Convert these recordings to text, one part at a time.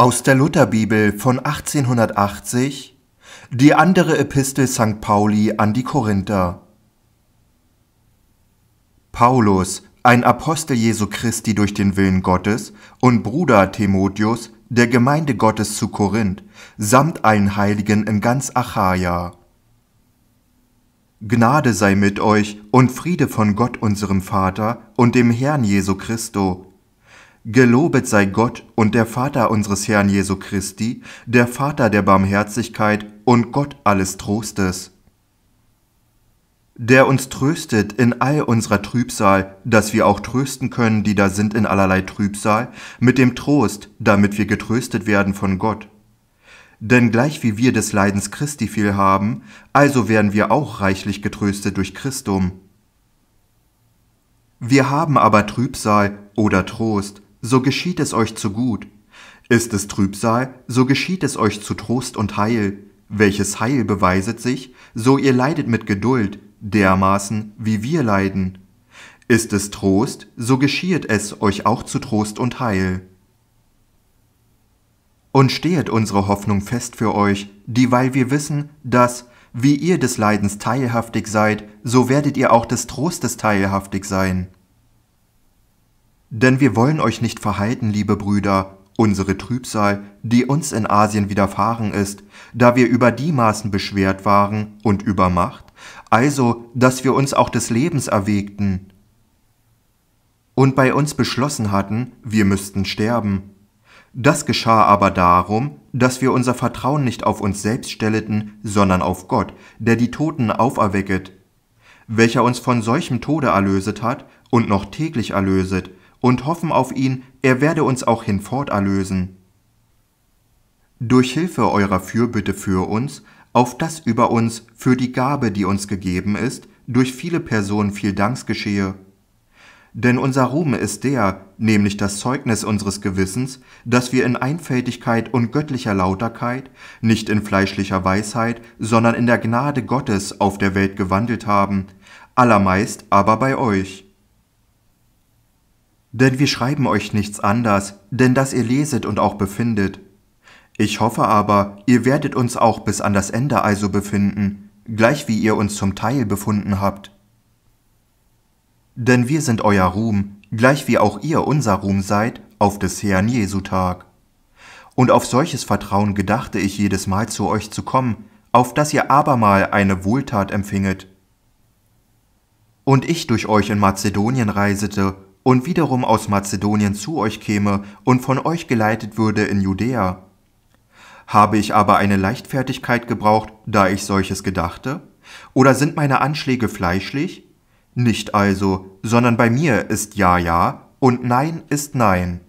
Aus der Lutherbibel von 1880 Die andere Epistel St. Pauli an die Korinther Paulus, ein Apostel Jesu Christi durch den Willen Gottes, und Bruder Timotheus, der Gemeinde Gottes zu Korinth, samt allen Heiligen in ganz Achaia. Gnade sei mit euch und Friede von Gott unserem Vater und dem Herrn Jesu Christo Gelobet sei Gott und der Vater unseres Herrn Jesu Christi, der Vater der Barmherzigkeit und Gott alles Trostes, der uns tröstet in all unserer Trübsal, dass wir auch trösten können, die da sind in allerlei Trübsal, mit dem Trost, damit wir getröstet werden von Gott. Denn gleich wie wir des Leidens Christi viel haben, also werden wir auch reichlich getröstet durch Christum. Wir haben aber Trübsal oder Trost, so geschieht es euch zu gut. Ist es Trübsal, so geschieht es euch zu Trost und Heil. Welches Heil beweiset sich, so ihr leidet mit Geduld, dermaßen, wie wir leiden. Ist es Trost, so geschieht es euch auch zu Trost und Heil. Und stehet unsere Hoffnung fest für euch, dieweil wir wissen, dass, wie ihr des Leidens teilhaftig seid, so werdet ihr auch des Trostes teilhaftig sein. Denn wir wollen euch nicht verhalten, liebe Brüder, unsere Trübsal, die uns in Asien widerfahren ist, da wir über die Maßen beschwert waren und über Macht, also dass wir uns auch des Lebens erwägten und bei uns beschlossen hatten, wir müssten sterben. Das geschah aber darum, dass wir unser Vertrauen nicht auf uns selbst stelleten, sondern auf Gott, der die Toten auferwecket, welcher uns von solchem Tode erlöset hat und noch täglich erlöset, und hoffen auf ihn, er werde uns auch hinfort erlösen. Durch Hilfe eurer Fürbitte für uns, auf das über uns, für die Gabe, die uns gegeben ist, durch viele Personen viel Danks geschehe. Denn unser Ruhm ist der, nämlich das Zeugnis unseres Gewissens, dass wir in Einfältigkeit und göttlicher Lauterkeit, nicht in fleischlicher Weisheit, sondern in der Gnade Gottes auf der Welt gewandelt haben, allermeist aber bei euch. Denn wir schreiben euch nichts anders, denn dass ihr leset und auch befindet. Ich hoffe aber, ihr werdet uns auch bis an das Ende also befinden, gleich wie ihr uns zum Teil befunden habt. Denn wir sind euer Ruhm, gleich wie auch ihr unser Ruhm seid, auf des Herrn Jesu Tag. Und auf solches Vertrauen gedachte ich jedes Mal zu euch zu kommen, auf dass ihr abermal eine Wohltat empfinget. Und ich durch euch in Mazedonien reisete und wiederum aus Mazedonien zu euch käme und von euch geleitet würde in Judäa? Habe ich aber eine Leichtfertigkeit gebraucht, da ich solches gedachte? Oder sind meine Anschläge fleischlich? Nicht also, sondern bei mir ist Ja Ja und Nein ist Nein.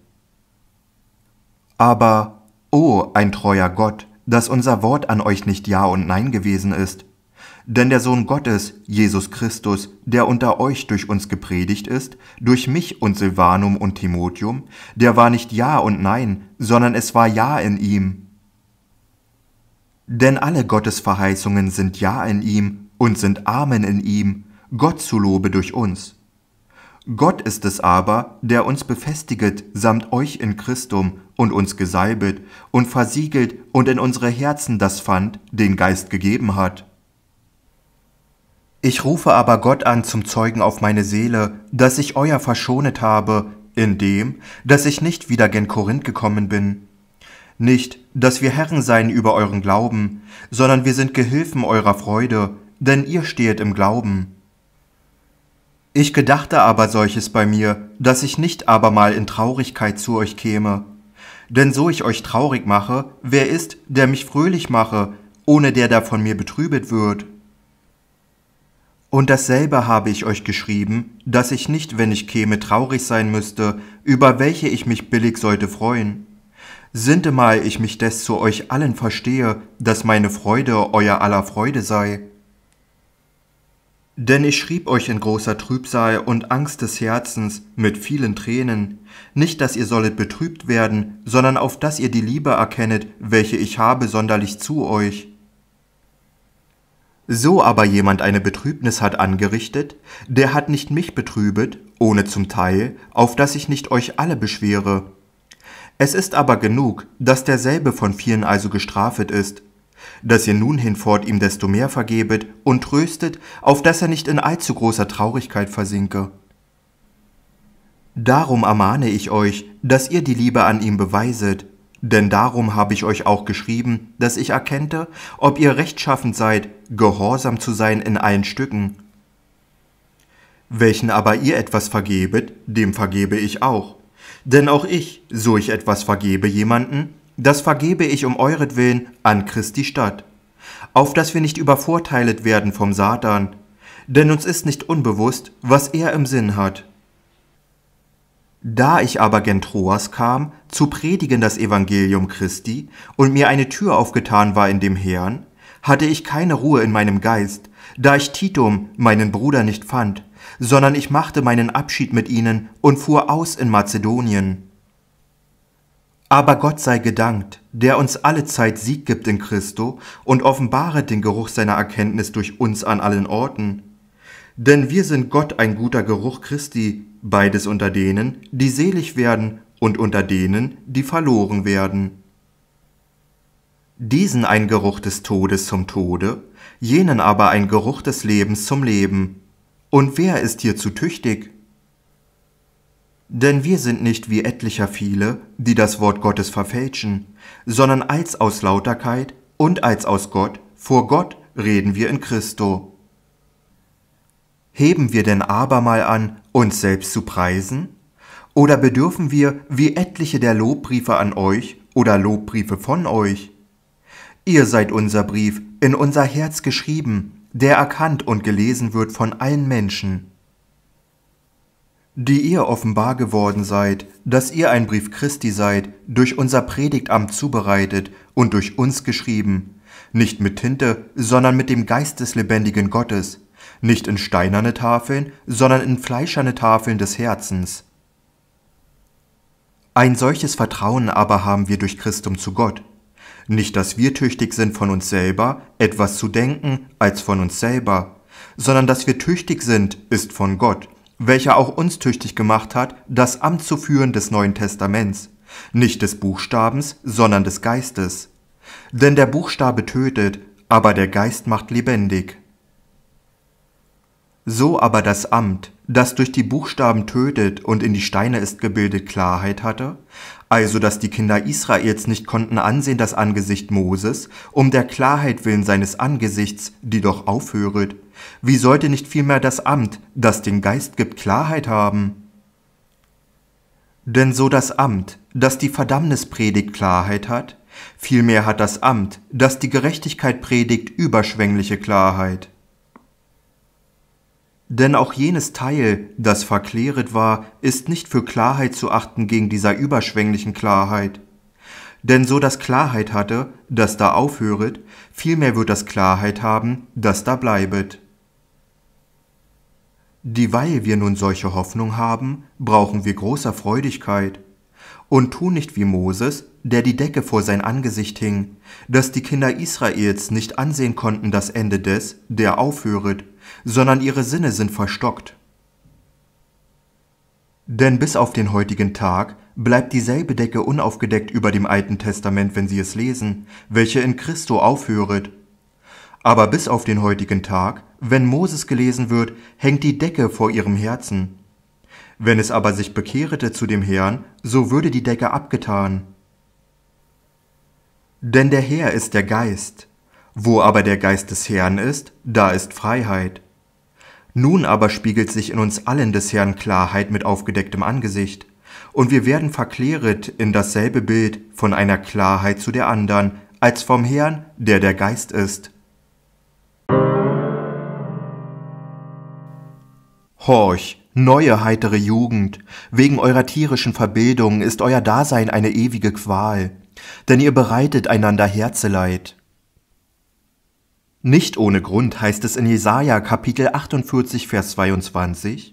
Aber, o oh, ein treuer Gott, dass unser Wort an euch nicht Ja und Nein gewesen ist, denn der Sohn Gottes, Jesus Christus, der unter euch durch uns gepredigt ist, durch mich und Silvanum und Timotium, der war nicht Ja und Nein, sondern es war Ja in ihm. Denn alle Gottesverheißungen sind Ja in ihm und sind Amen in ihm, Gott zu Lobe durch uns. Gott ist es aber, der uns befestiget samt euch in Christum und uns gesalbet und versiegelt und in unsere Herzen das Pfand, den Geist gegeben hat ich rufe aber Gott an zum Zeugen auf meine Seele, dass ich euer verschonet habe, indem, dass ich nicht wieder gen Korinth gekommen bin. Nicht, dass wir Herren seien über euren Glauben, sondern wir sind Gehilfen eurer Freude, denn ihr stehet im Glauben. Ich gedachte aber solches bei mir, dass ich nicht abermal in Traurigkeit zu euch käme. Denn so ich euch traurig mache, wer ist, der mich fröhlich mache, ohne der da von mir betrübet wird? Und dasselbe habe ich euch geschrieben, dass ich nicht, wenn ich käme, traurig sein müsste, über welche ich mich billig sollte freuen. Sintemal ich mich des zu euch allen verstehe, dass meine Freude euer aller Freude sei. Denn ich schrieb euch in großer Trübsal und Angst des Herzens mit vielen Tränen, nicht dass ihr sollet betrübt werden, sondern auf dass ihr die Liebe erkennet, welche ich habe sonderlich zu euch so aber jemand eine Betrübnis hat angerichtet, der hat nicht mich betrübet, ohne zum Teil, auf dass ich nicht euch alle beschwere. Es ist aber genug, dass derselbe von vielen also gestrafet ist, dass ihr nun hinfort ihm desto mehr vergebet und tröstet, auf dass er nicht in allzu großer Traurigkeit versinke. Darum ermahne ich euch, dass ihr die Liebe an ihm beweiset, denn darum habe ich euch auch geschrieben, dass ich erkennte, ob ihr rechtschaffend seid, gehorsam zu sein in allen Stücken. Welchen aber ihr etwas vergebet, dem vergebe ich auch. Denn auch ich, so ich etwas vergebe jemanden, das vergebe ich um euretwillen an Christi Stadt, auf dass wir nicht übervorteilet werden vom Satan, denn uns ist nicht unbewusst, was er im Sinn hat. Da ich aber gen Troas kam, zu predigen das Evangelium Christi, und mir eine Tür aufgetan war in dem Herrn, hatte ich keine Ruhe in meinem Geist, da ich Titum, meinen Bruder, nicht fand, sondern ich machte meinen Abschied mit ihnen und fuhr aus in Mazedonien. Aber Gott sei gedankt, der uns alle Zeit Sieg gibt in Christo und offenbaret den Geruch seiner Erkenntnis durch uns an allen Orten. Denn wir sind Gott ein guter Geruch Christi, beides unter denen, die selig werden und unter denen, die verloren werden. Diesen ein Geruch des Todes zum Tode, jenen aber ein Geruch des Lebens zum Leben. Und wer ist hier zu tüchtig? Denn wir sind nicht wie etlicher viele, die das Wort Gottes verfälschen, sondern als aus Lauterkeit und als aus Gott, vor Gott reden wir in Christo. Heben wir denn abermal an, uns selbst zu preisen? Oder bedürfen wir, wie etliche der Lobbriefe an euch oder Lobbriefe von euch? Ihr seid unser Brief, in unser Herz geschrieben, der erkannt und gelesen wird von allen Menschen. Die ihr offenbar geworden seid, dass ihr ein Brief Christi seid, durch unser Predigtamt zubereitet und durch uns geschrieben, nicht mit Tinte, sondern mit dem Geist des lebendigen Gottes, nicht in steinerne Tafeln, sondern in fleischerne Tafeln des Herzens. Ein solches Vertrauen aber haben wir durch Christum zu Gott. Nicht, dass wir tüchtig sind von uns selber, etwas zu denken, als von uns selber, sondern dass wir tüchtig sind, ist von Gott, welcher auch uns tüchtig gemacht hat, das Amt zu führen des Neuen Testaments, nicht des Buchstabens, sondern des Geistes. Denn der Buchstabe tötet, aber der Geist macht lebendig. So aber das Amt, das durch die Buchstaben tötet und in die Steine ist gebildet Klarheit hatte, also dass die Kinder Israels nicht konnten ansehen das Angesicht Moses, um der Klarheit willen seines Angesichts, die doch aufhöret, wie sollte nicht vielmehr das Amt, das den Geist gibt Klarheit haben? Denn so das Amt, das die Verdammnis predigt Klarheit hat, vielmehr hat das Amt, das die Gerechtigkeit predigt, überschwängliche Klarheit. Denn auch jenes Teil, das verkläret war, ist nicht für Klarheit zu achten gegen dieser überschwänglichen Klarheit. Denn so das Klarheit hatte, das da aufhöret, vielmehr wird das Klarheit haben, das da bleibet. Dieweil wir nun solche Hoffnung haben, brauchen wir großer Freudigkeit und tun nicht wie Moses, der die Decke vor sein Angesicht hing, dass die Kinder Israels nicht ansehen konnten das Ende des, der aufhöret, sondern ihre Sinne sind verstockt. Denn bis auf den heutigen Tag bleibt dieselbe Decke unaufgedeckt über dem Alten Testament, wenn sie es lesen, welche in Christo aufhöret. Aber bis auf den heutigen Tag, wenn Moses gelesen wird, hängt die Decke vor ihrem Herzen. Wenn es aber sich bekehrete zu dem Herrn, so würde die Decke abgetan. Denn der Herr ist der Geist, wo aber der Geist des Herrn ist, da ist Freiheit. Nun aber spiegelt sich in uns allen des Herrn Klarheit mit aufgedecktem Angesicht, und wir werden verkläret in dasselbe Bild von einer Klarheit zu der anderen, als vom Herrn, der der Geist ist. Horch, neue heitere Jugend, wegen eurer tierischen Verbildung ist euer Dasein eine ewige Qual, denn ihr bereitet einander Herzeleid. Nicht ohne Grund heißt es in Jesaja Kapitel 48, Vers 22,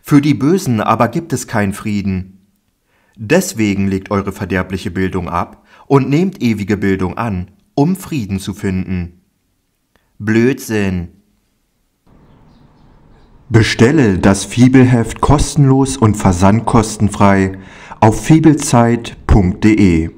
Für die Bösen aber gibt es keinen Frieden. Deswegen legt eure verderbliche Bildung ab und nehmt ewige Bildung an, um Frieden zu finden. Blödsinn. Bestelle das Fibelheft kostenlos und versandkostenfrei auf fibelzeit.de